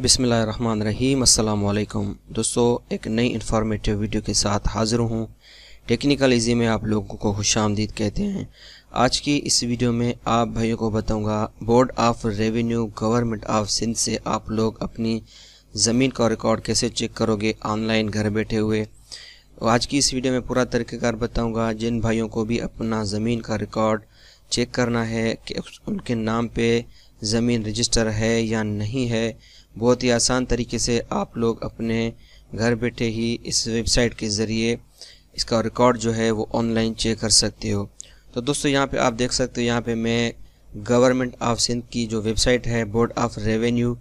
बिसमीम अल्लाम दोस्तों एक नई इन्फॉर्मेटिव वीडियो के साथ हाज़िर हूँ टेक्निकल इजी में आप लोगों को खुश आमदीद कहते हैं आज की इस वीडियो में आप भाइयों को बताऊंगा board of revenue government of Sindh से आप लोग अपनी ज़मीन का रिकॉर्ड कैसे चेक करोगे ऑनलाइन घर बैठे हुए आज की इस वीडियो में पूरा तरीक़ेकार बताऊँगा जिन भाइयों को भी अपना ज़मीन का रिकॉर्ड चेक करना है कि उनके नाम पर ज़मीन रजिस्टर है या नहीं है बहुत ही आसान तरीके से आप लोग अपने घर बैठे ही इस वेबसाइट के ज़रिए इसका रिकॉर्ड जो है वो ऑनलाइन चेक कर सकते हो तो दोस्तों यहाँ पे आप देख सकते हो यहाँ पे मैं गवर्नमेंट ऑफ सिंध की जो वेबसाइट है बोर्ड ऑफ रेवेन्यू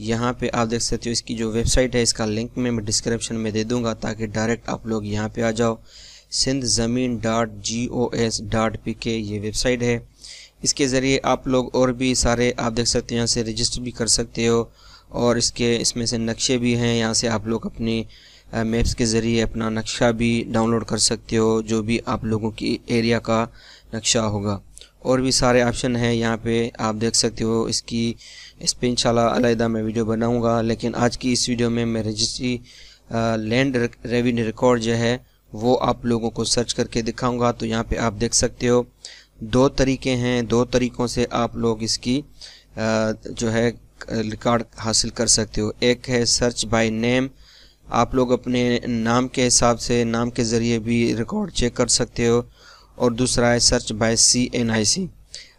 यहाँ पे आप देख सकते हो इसकी जो वेबसाइट है इसका लिंक में मैं डिस्क्रिप्शन में दे दूँगा ताकि डायरेक्ट आप लोग यहाँ पे आ जाओ सिंध ज़मीन dot G O S dot P K ये वेबसाइट है इसके ज़रिए आप लोग और भी सारे आप देख सकते हो यहाँ से रजिस्टर भी कर सकते हो और इसके इसमें से नक्शे भी हैं यहाँ से आप लोग अपनी मैप्स के ज़रिए अपना नक्शा भी डाउनलोड कर सकते हो जो भी आप लोगों की एरिया का नक्शा होगा और भी सारे ऑप्शन हैं यहाँ पे आप देख सकते हो इसकी इस पर इंशाल्लाह मैं वीडियो बनाऊँगा लेकिन आज की इस वीडियो में मैं रजिस्ट्री लैंड रेवेन्यू रिकॉर्ड जो है वो आप लोगों को सर्च करके दिखाऊंगा तो यहाँ पे आप देख सकते हो दो तरीके हैं दो तरीक़ों से आप लोग इसकी आ, जो है रिकॉर्ड हासिल कर सकते हो एक है सर्च बाय नेम आप लोग अपने नाम के हिसाब से नाम के ज़रिए भी रिकॉर्ड चेक कर सकते हो और दूसरा है search by C N I C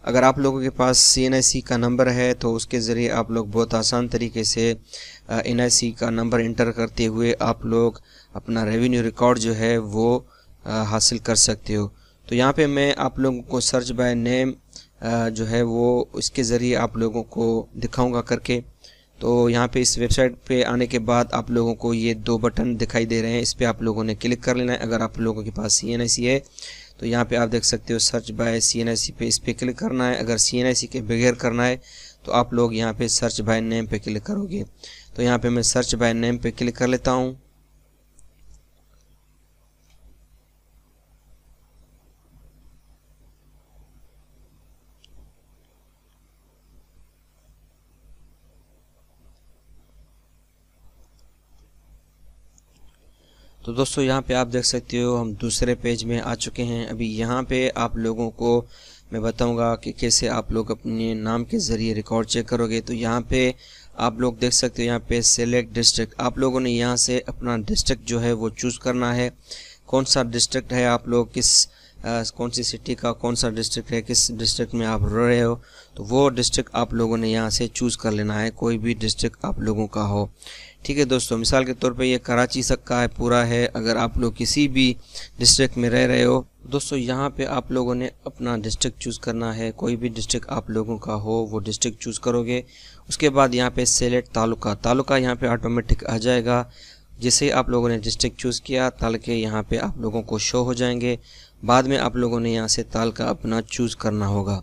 अगर आप लोगों के पास सी एन आई सी का नंबर है तो उसके ज़रिए आप लोग बहुत आसान तरीके से एन आई सी का नंबर इंटर करते हुए आप लोग अपना रेवेन्यू रिकॉर्ड जो है वो हासिल कर सकते हो तो यहाँ पे मैं आप लोगों को सर्च बाय नेम जो है वो इसके ज़रिए आप लोगों को दिखाऊंगा करके तो यहाँ पे इस वेबसाइट पे आने के बाद आप लोगों को ये दो बटन दिखाई दे रहे हैं इस पर आप लोगों ने क्लिक कर लेना है अगर आप लोगों के पास सी एन है तो यहाँ पे आप देख सकते हो सर्च बाय सी एन पे इस पर क्लिक करना है अगर सी के बगैर करना है तो आप लोग यहाँ पे सर्च बाय नेम पे क्लिक करोगे तो यहाँ पे मैं सर्च बाय नेम पे क्लिक कर लेता हूँ तो दोस्तों यहाँ पे आप देख सकते हो हम दूसरे पेज में आ चुके हैं अभी यहाँ पे आप लोगों को मैं बताऊंगा कि कैसे आप लोग अपने नाम के ज़रिए रिकॉर्ड चेक करोगे तो यहाँ पे आप लोग देख सकते हो यहाँ पे सेलेक्ट डिस्ट्रिक्ट आप लोगों ने यहाँ से अपना डिस्ट्रिक्ट जो है वो चूज़ करना है कौन सा डिस्ट्रिक्ट है आप लोग किस कौन सी सिटी का कौन सा डिस्ट्रिक्ट है किस डिस्ट्रिक्ट में आप रह रहे हो तो वो डिस्ट्रिक्ट आप लोगों ने यहाँ से चूज़ कर लेना है कोई भी डिस्ट्रिक्ट आप लोगों का हो ठीक है दोस्तों मिसाल के तौर पे ये कराची तक का है पूरा है अगर आप लोग किसी भी डिस्ट्रिक्ट में रह रहे हो दोस्तों यहाँ पे आप लोगों ने अपना डिस्ट्रिक्ट चूज़ करना है कोई भी डिस्ट्रिक्ट आप लोगों का हो वो डिस्ट्रिक्ट चूज़ करोगे उसके बाद यहाँ पे सेलेक्ट तालुका तालुका यहाँ पे ऑटोमेटिक आ जाएगा जिसे आप लोगों ने डिस्ट्रिक्ट चूज़ किया ताल के यहाँ पे आप लोगों को शो हो जाएंगे बाद में आप लोगों ने यहाँ से ताल का अपना चूज़ करना होगा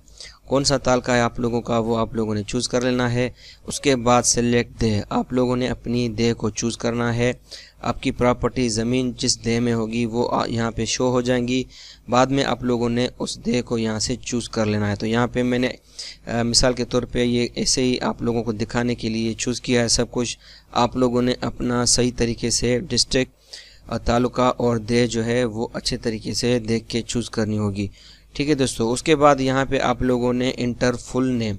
कौन सा ताल का है आप लोगों का वो आप लोगों ने चूज़ कर लेना है उसके बाद सेलेक्ट देह आप लोगों ने अपनी देह को चूज़ करना है आपकी प्रॉपर्टी ज़मीन जिस देह में होगी वो यहाँ पे शो हो जाएंगी बाद में आप लोगों ने उस देह को यहाँ से चूज़ कर लेना है तो यहाँ पे मैंने आ, मिसाल के तौर पे ये ऐसे ही आप लोगों को दिखाने के लिए चूज़ किया है सब कुछ आप लोगों ने अपना सही तरीके से डिस्ट्रिक्ट तालुका और देह जो है वो अच्छे तरीके से देख के चूज़ करनी होगी ठीक है दोस्तों उसके बाद यहाँ पे आप लोगों ने इंटर फुल नेम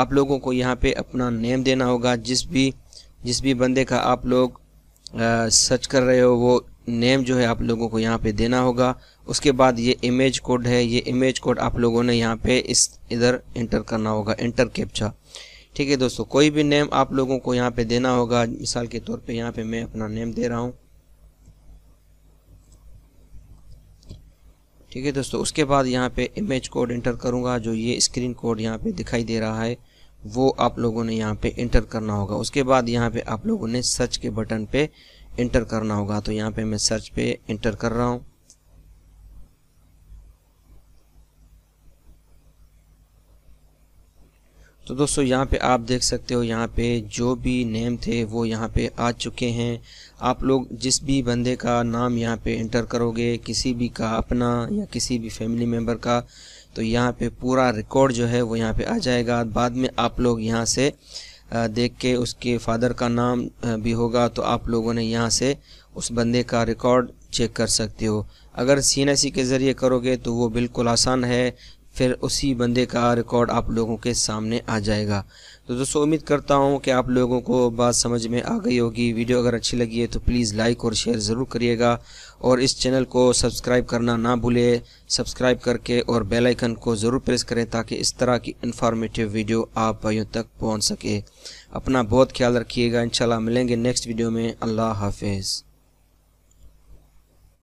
आप लोगों को यहाँ पे अपना नेम देना होगा जिस भी जिस भी बंदे का आप लोग सर्च कर रहे हो वो नेम जो है आप लोगों को यहाँ पे देना होगा उसके बाद ये इमेज कोड है ये इमेज कोड आप लोगों ने यहाँ पे इस इधर इंटर करना होगा इंटर कैप्चा ठीक है दोस्तों कोई भी नेम आप लोगों को यहाँ पे देना होगा मिसाल के तौर पे यहाँ पे मैं अपना नेम दे रहा हूँ ठीक है दोस्तों उसके बाद यहाँ पे इमेज कोड इंटर करूँगा जो ये स्क्रीन कोड यहाँ पे दिखाई दे रहा है वो आप लोगों ने यहाँ पे इंटर करना होगा उसके बाद यहाँ पे आप लोगों ने सर्च के बटन पे इंटर करना होगा तो यहाँ पे मैं सर्च पे इंटर कर रहा हूँ तो दोस्तों यहाँ पे आप देख सकते हो यहाँ पे जो भी नेम थे वो यहाँ पे आ चुके हैं आप लोग जिस भी बंदे का नाम यहाँ पे इंटर करोगे किसी भी का अपना या किसी भी फैमिली मेम्बर का तो यहाँ पे पूरा रिकॉर्ड जो है वो यहाँ पे आ जाएगा बाद में आप लोग यहाँ से देख के उसके फादर का नाम भी होगा तो आप लोगों ने यहाँ से उस बंदे का रिकॉर्ड चेक कर सकते हो अगर सी के ज़रिए करोगे तो वो बिल्कुल आसान है फिर उसी बंदे का रिकॉर्ड आप लोगों के सामने आ जाएगा तो दोस्तों उम्मीद करता हूँ कि आप लोगों को बात समझ में आ गई होगी वीडियो अगर अच्छी लगी है तो प्लीज़ लाइक और शेयर ज़रूर करिएगा और इस चैनल को सब्सक्राइब करना ना भूलें सब्सक्राइब करके और बेल आइकन को ज़रूर प्रेस करें ताकि इस तरह की इन्फॉर्मेटिव वीडियो आप भाइयों तक पहुँच सके अपना बहुत ख्याल रखिएगा इंशाल्लाह मिलेंगे नेक्स्ट वीडियो में अल्लाह हाफिज़